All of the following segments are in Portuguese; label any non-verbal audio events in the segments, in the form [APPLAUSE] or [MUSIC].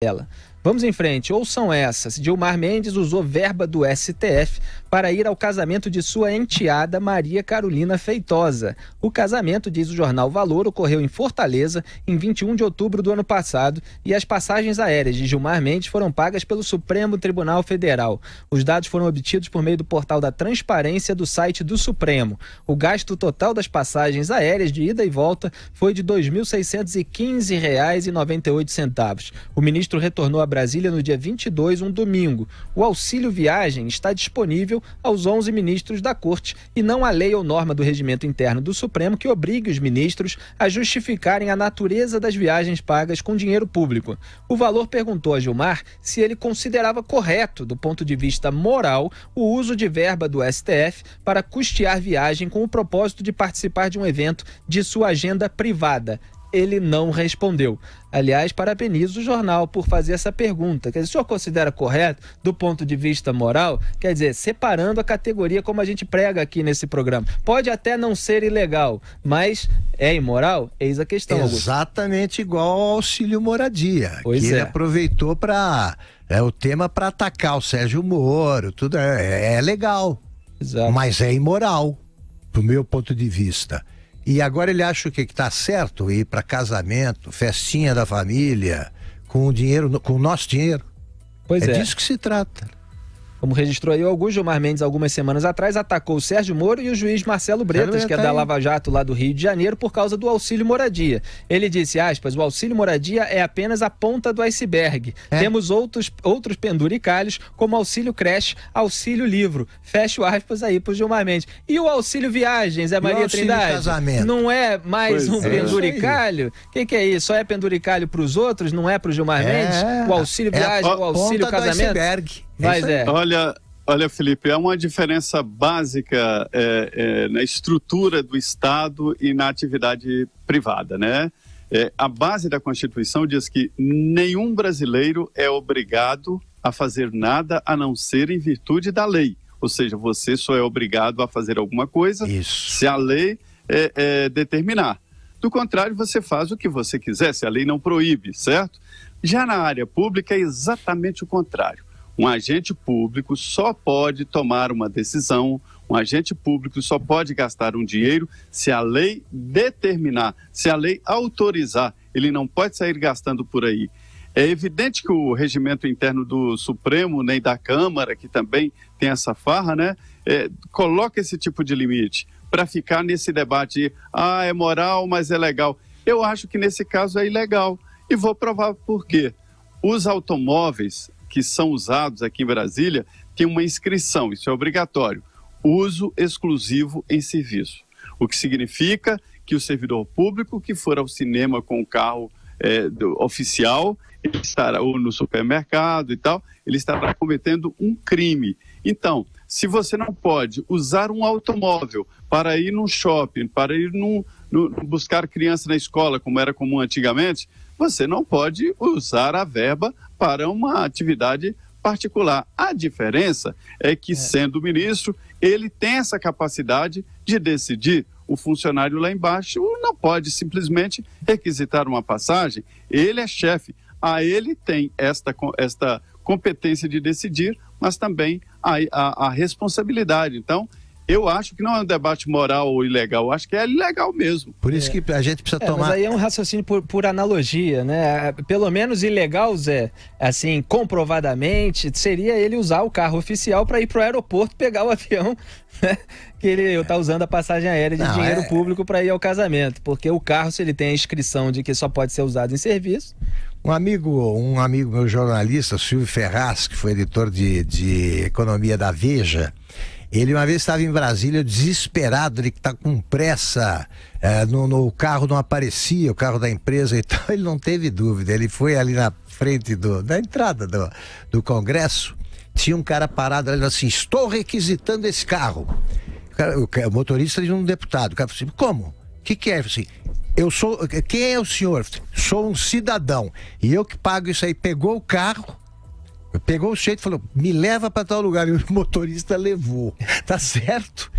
dela Vamos em frente, ou são essas. Gilmar Mendes usou verba do STF para ir ao casamento de sua enteada Maria Carolina Feitosa. O casamento, diz o jornal Valor, ocorreu em Fortaleza em 21 de outubro do ano passado e as passagens aéreas de Gilmar Mendes foram pagas pelo Supremo Tribunal Federal. Os dados foram obtidos por meio do portal da transparência do site do Supremo. O gasto total das passagens aéreas de ida e volta foi de R$ 2.615,98. O ministro retornou a Brasília no dia 22, um domingo. O auxílio viagem está disponível aos 11 ministros da Corte e não há lei ou norma do regimento interno do Supremo que obrigue os ministros a justificarem a natureza das viagens pagas com dinheiro público. O valor perguntou a Gilmar se ele considerava correto, do ponto de vista moral, o uso de verba do STF para custear viagem com o propósito de participar de um evento de sua agenda privada ele não respondeu. Aliás, parabenizo o jornal por fazer essa pergunta. Quer dizer, o senhor considera correto, do ponto de vista moral, quer dizer, separando a categoria como a gente prega aqui nesse programa. Pode até não ser ilegal, mas é imoral? Eis a questão. Exatamente Augusto. igual ao auxílio moradia, pois que é. ele aproveitou para. É o tema para atacar o Sérgio Moro, tudo é, é legal. Exato. Mas é imoral, do meu ponto de vista. E agora ele acha o que está certo ir para casamento, festinha da família, com o dinheiro, com o nosso dinheiro. Pois é, é disso que se trata como registrou aí alguns Gilmar Mendes algumas semanas atrás, atacou o Sérgio Moro e o juiz Marcelo Bretas, que é da Lava Jato lá do Rio de Janeiro, por causa do auxílio moradia. Ele disse, aspas, o auxílio moradia é apenas a ponta do iceberg. É. Temos outros, outros penduricalhos, como auxílio creche, auxílio livro. o aspas aí pro Gilmar Mendes. E o auxílio viagens, é Maria Trindade? Casamento. Não é mais pois um é. penduricalho? O que, que, é isso? Só é penduricalho para os outros, não é para o Gilmar é. Mendes? O auxílio é viagem, o auxílio casamento? É Mas é. Olha, olha, Felipe, é uma diferença básica é, é, na estrutura do Estado e na atividade privada, né? É, a base da Constituição diz que nenhum brasileiro é obrigado a fazer nada a não ser em virtude da lei. Ou seja, você só é obrigado a fazer alguma coisa Isso. se a lei é, é, determinar. Do contrário, você faz o que você quiser, se a lei não proíbe, certo? Já na área pública é exatamente o contrário. Um agente público só pode tomar uma decisão, um agente público só pode gastar um dinheiro se a lei determinar, se a lei autorizar. Ele não pode sair gastando por aí. É evidente que o regimento interno do Supremo, nem da Câmara, que também tem essa farra, né, é, coloca esse tipo de limite para ficar nesse debate. Ah, é moral, mas é legal. Eu acho que nesse caso é ilegal. E vou provar por quê. Os automóveis que são usados aqui em Brasília tem uma inscrição, isso é obrigatório, uso exclusivo em serviço. O que significa que o servidor público que for ao cinema com o carro é, do, oficial, ele estará ou no supermercado e tal, ele estará cometendo um crime. Então, se você não pode usar um automóvel para ir num shopping, para ir num, num buscar criança na escola, como era comum antigamente, você não pode usar a verba para uma atividade particular. A diferença é que, é. sendo ministro, ele tem essa capacidade de decidir. O funcionário lá embaixo não pode simplesmente requisitar uma passagem. Ele é chefe. A ele tem esta, esta competência de decidir, mas também a, a, a responsabilidade. Então, eu acho que não é um debate moral ou ilegal, eu acho que é ilegal mesmo. Por isso é. que a gente precisa é, tomar. Mas aí é um raciocínio por, por analogia, né? Pelo menos ilegal, Zé, assim, comprovadamente, seria ele usar o carro oficial para ir para o aeroporto pegar o avião, [LAUGHS] né? Que ele está usando a passagem aérea de não, dinheiro é... público para ir ao casamento. Porque o carro, se ele tem a inscrição de que só pode ser usado em serviço. Um amigo, um amigo meu jornalista, Silvio Ferraz, que foi editor de, de Economia da Veja, ele uma vez estava em Brasília desesperado, ele está com pressa, é, no, no, o carro não aparecia, o carro da empresa e então [LAUGHS] tal. Ele não teve dúvida, ele foi ali na frente do, da entrada do, do Congresso, tinha um cara parado ali assim: estou requisitando esse carro. O, cara, o, o motorista de um deputado. O cara falou assim: como? O que, que é? Assim, eu sou. Quem é o senhor? Sou um cidadão. E eu que pago isso aí. Pegou o carro, Pegou o jeito e falou: me leva para tal lugar. [LAUGHS] E o motorista levou. Tá certo?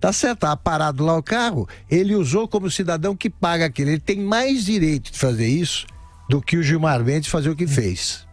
Tá certo, tá parado lá o carro. Ele usou como cidadão que paga aquele. Ele tem mais direito de fazer isso do que o Gilmar Mendes fazer o que fez.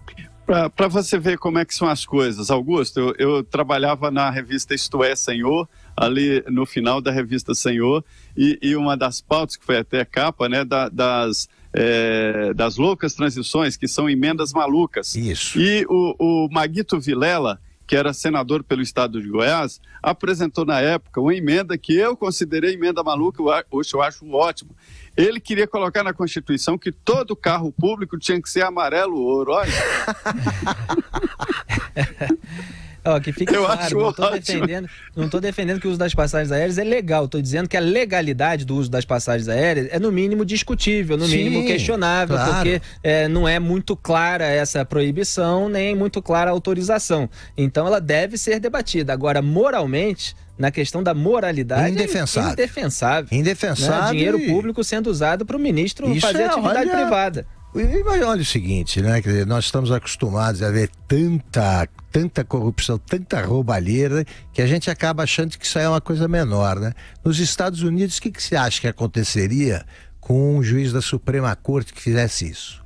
Para você ver como é que são as coisas, Augusto, eu, eu trabalhava na revista Isto é Senhor, ali no final da revista Senhor, e, e uma das pautas que foi até capa, né, da, das é, das loucas transições, que são emendas malucas. Isso. E o, o Maguito Vilela, que era senador pelo estado de Goiás, apresentou na época uma emenda que eu considerei emenda maluca, hoje eu acho ótimo. Ele queria colocar na Constituição que todo carro público tinha que ser amarelo ouro, olha. [LAUGHS] ó, que fica eu claro, não tô, defendendo, não tô defendendo que o uso das passagens aéreas é legal, tô dizendo que a legalidade do uso das passagens aéreas é no mínimo discutível, no Sim, mínimo questionável, claro. porque é, não é muito clara essa proibição, nem muito clara a autorização. Então ela deve ser debatida. Agora, moralmente, na questão da moralidade indefensável. É indefensável. Indefensável. Né? Dinheiro público sendo usado para o ministro Isso fazer é, atividade privada. Mas olha o seguinte, né? Quer dizer, nós estamos acostumados a ver tanta, tanta corrupção, tanta roubalheira, que a gente acaba achando que isso é uma coisa menor, né? Nos Estados Unidos, o que, que você acha que aconteceria com um juiz da Suprema Corte que fizesse isso?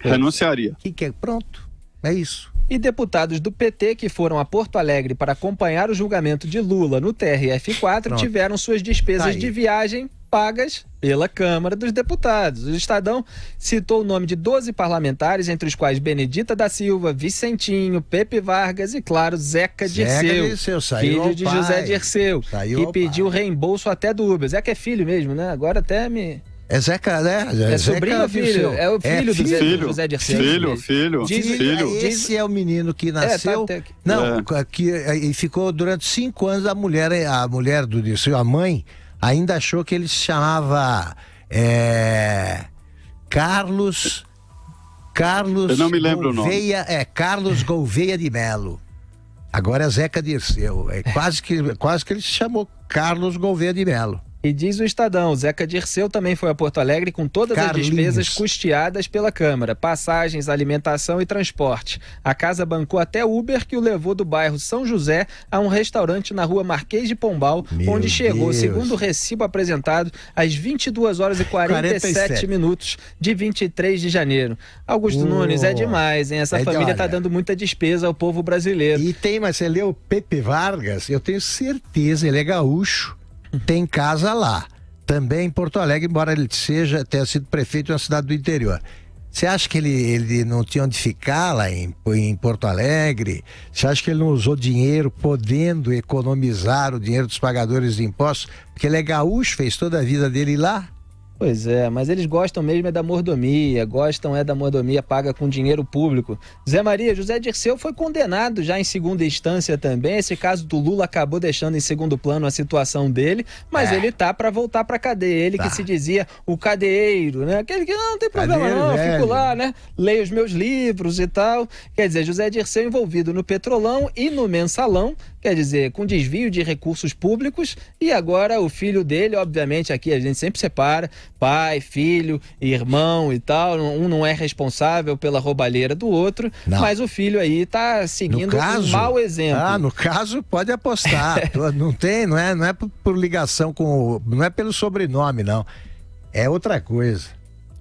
Renunciaria. Que, que é? Pronto, é isso. E deputados do PT que foram a Porto Alegre para acompanhar o julgamento de Lula no TRF4 Pronto. tiveram suas despesas tá de viagem pagas pela Câmara dos Deputados. O Estadão citou o nome de 12 parlamentares, entre os quais Benedita da Silva, Vicentinho, Pepe Vargas e, claro, Zeca, Zeca Dirceu, saiu filho de pai. José Dirceu, saiu que pediu pai. reembolso até do Uber. Zeca é filho mesmo, né? Agora até me... É Zeca, né? É, é sobrinho ou filho? É o filho, é, filho do filho, José Dirceu. Filho, filho, diz, filho. Esse é o menino que nasceu. É, tá não, é. que, e ficou durante cinco anos a mulher, a mulher do Dirceu, a mãe ainda achou que ele se chamava é, Carlos. Carlos. Eu não me lembro Gouveia, o nome. É, Carlos Gouveia de Melo. Agora é Zeca Dirceu. É quase que, quase que ele se chamou Carlos Gouveia de Melo. E diz o Estadão, Zeca Dirceu também foi a Porto Alegre com todas Carlinhos. as despesas custeadas pela Câmara, passagens, alimentação e transporte. A casa bancou até Uber que o levou do bairro São José a um restaurante na rua Marquês de Pombal, Meu onde chegou, Deus. segundo o recibo apresentado, às 22 horas e 47, 47. minutos de 23 de janeiro. Augusto Nunes, é demais, hein? Essa é família está dando muita despesa ao povo brasileiro. E tem, mas você leu Pepe Vargas? Eu tenho certeza, ele é gaúcho tem casa lá. Também em Porto Alegre, embora ele seja, tenha sido prefeito de uma cidade do interior. Você acha que ele, ele não tinha onde ficar lá em, em Porto Alegre? Você acha que ele não usou dinheiro, podendo economizar o dinheiro dos pagadores de impostos? Porque ele é gaúcho, fez toda a vida dele lá. Pois é, mas eles gostam mesmo é da mordomia, gostam é da mordomia paga com dinheiro público. Zé Maria, José Dirceu foi condenado já em segunda instância também. Esse caso do Lula acabou deixando em segundo plano a situação dele, mas é. ele tá para voltar para cadeia. Ele tá. que se dizia o cadeiro, né? Aquele que não, ah, não tem problema Cadeiro, não, fico lá, né? Leio os meus livros e tal. Quer dizer, José Dirceu envolvido no Petrolão e no Mensalão, quer dizer, com desvio de recursos públicos e agora o filho dele, obviamente aqui a gente sempre separa pai, filho, irmão e tal. Um não é responsável pela roubalheira do outro, não. mas o filho aí tá seguindo caso, um mau exemplo. Ah, no caso, pode apostar. [LAUGHS] não tem, não é, não é por, por ligação com. Não é pelo sobrenome, não. É outra coisa.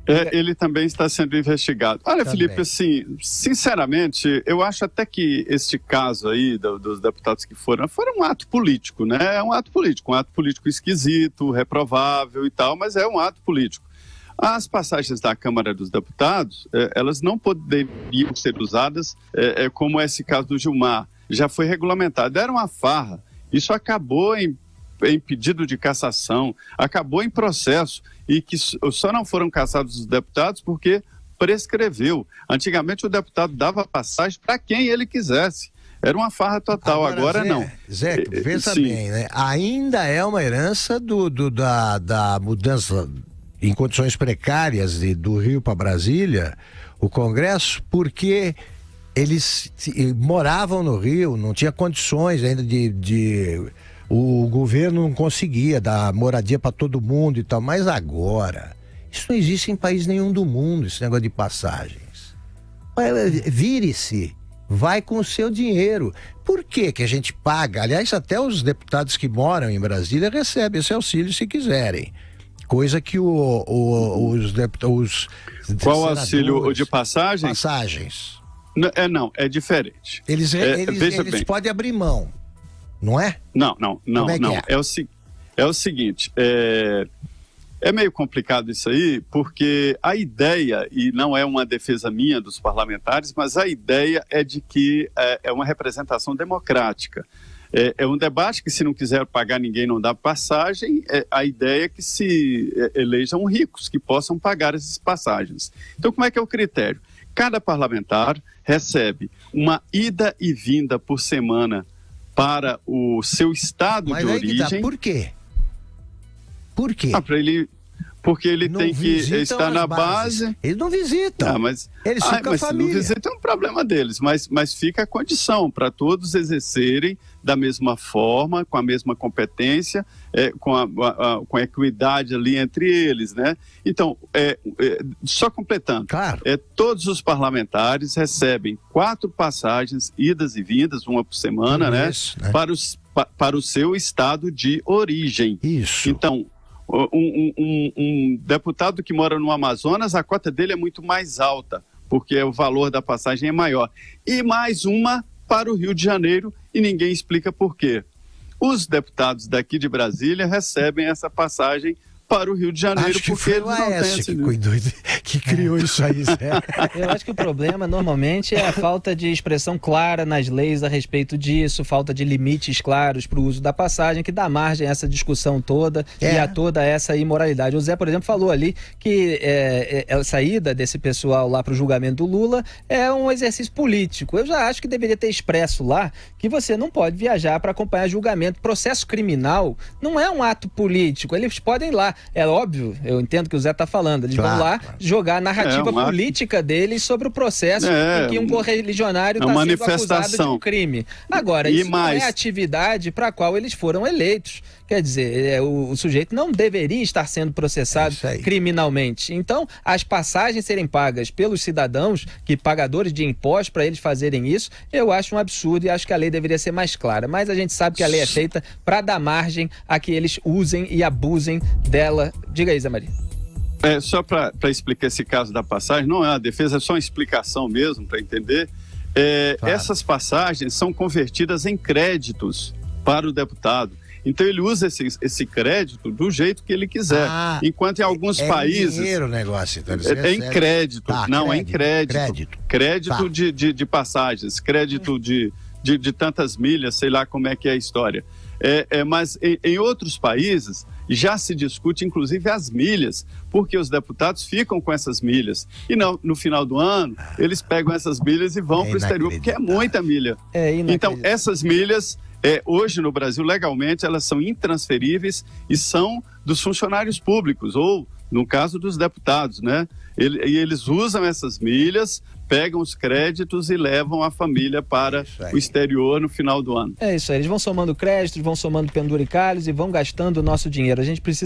É, ele também está sendo investigado. Olha, também. Felipe, assim, sinceramente, eu acho até que este caso aí do, dos deputados que foram, foi um ato político, né? É um ato político, um ato político esquisito, reprovável e tal, mas é um ato político. As passagens da Câmara dos Deputados, é, elas não poderiam ser usadas é, é como esse caso do Gilmar. Já foi regulamentado, era uma farra. Isso acabou em em pedido de cassação, acabou em processo e que só não foram cassados os deputados porque prescreveu. Antigamente o deputado dava passagem para quem ele quisesse. Era uma farra total, agora, agora Zé, não. Zé, pensa Sim. bem, né? Ainda é uma herança do, do da, da mudança em condições precárias de, do Rio para Brasília, o Congresso, porque eles moravam no Rio, não tinha condições ainda de, de o governo não conseguia dar moradia para todo mundo e tal, mas agora isso não existe em país nenhum do mundo, esse negócio de passagens. Eh, vire-se, vai com o seu dinheiro. Por que que a gente paga? Aliás, até os deputados que moram em Brasília recebem esse auxílio se quiserem. Coisa que o, o, os deputados. Qual auxílio? O de passagens? Passagens. Não, é, não, é diferente. Eles, é, eles, eles podem abrir mão não é? Não, não, não, é não. É? É, o, é o seguinte, é, é meio complicado isso aí, porque a ideia, e não é uma defesa minha dos parlamentares, mas a ideia é de que é, é uma representação democrática. É, é, um debate que, se não quiser pagar ninguém, não dá passagem. É, a ideia é que se elejam ricos, que possam pagar essas passagens. Então, como é que é o critério? Cada parlamentar recebe uma ida e vinda por semana para o seu estado Mas de tá, origem. Tá. Por quê? Por quê? Ah, para ele porque ele não tem que estar na base. Ele não visita. Ah, mas, eles ah, mas família. não visita é um problema deles, mas, mas fica a condição para todos exercerem da mesma forma, com a mesma competência, é, com, a, a, a, com a equidade ali entre eles, né? Então, é, é, só completando, claro. é, todos os parlamentares recebem quatro passagens, idas e vindas, uma por semana, né? Isso, né? Para, os, pa, para o seu estado de origem. Isso. Então, um, um, um, deputado que mora no Amazonas, a cota dele é muito mais alta, porque o valor da passagem é maior. E mais uma para o Rio de Janeiro, e ninguém explica por quê. Os deputados daqui de Brasília recebem essa passagem para o Rio de Janeiro, acho porque foi o que cuidou, que é. criou isso aí, Zé. [LAUGHS] Eu acho que o problema normalmente é a falta de expressão clara nas leis a respeito disso, falta de limites claros para o uso da passagem, que dá margem a essa discussão toda é. e a toda essa imoralidade. O Zé, por exemplo, falou ali que é, é a saída desse pessoal lá para o julgamento do Lula é um exercício político. Eu já acho que deveria ter expresso lá que você não pode viajar para acompanhar julgamento. Processo criminal não é um ato político. Eles podem ir lá é óbvio, eu entendo que o Zé está falando. Eles claro, vão lá claro. jogar a narrativa é política deles sobre o processo é, em que um correligionário está é tá sendo acusado de um crime. Agora, e isso mais... não é atividade para a qual eles foram eleitos. Quer dizer, é, o, o sujeito não deveria estar sendo processado é criminalmente. Então, as passagens serem pagas pelos cidadãos, que pagadores de impostos, para eles fazerem isso, eu acho um absurdo e acho que a lei deveria ser mais clara. Mas a gente sabe que a lei é feita para dar margem a que eles usem e abusem dela. Diga aí, Zé Maria. É, só para explicar esse caso da passagem, não é a defesa, é só uma explicação mesmo para entender. É, claro. Essas passagens são convertidas em créditos para o deputado. Então ele usa esse, esse crédito do jeito que ele quiser. Ah, Enquanto em é alguns é países. Dinheiro o negócio, então, é, é, é-, tá, é em crédito. Tá, não, crédito, é em crédito. Crédito, crédito tá. de, de, de, passagens, crédito de, de, de, tantas milhas, sei lá como é que é a história. É, é mas em, em outros países já se discute inclusive as milhas, porque os deputados ficam com essas milhas. E não, no final do ano, ah. eles pegam essas milhas e vão é para o exterior, porque é muita milha. É então, essas milhas é, hoje no Brasil, legalmente, elas são intransferíveis e são dos funcionários públicos, ou no caso dos deputados, né? Ele, e eles usam essas milhas, pegam os créditos e levam a família para o exterior no final do ano. É isso aí, eles vão somando créditos, vão somando penduricalhos e vão gastando o nosso dinheiro. A gente precisa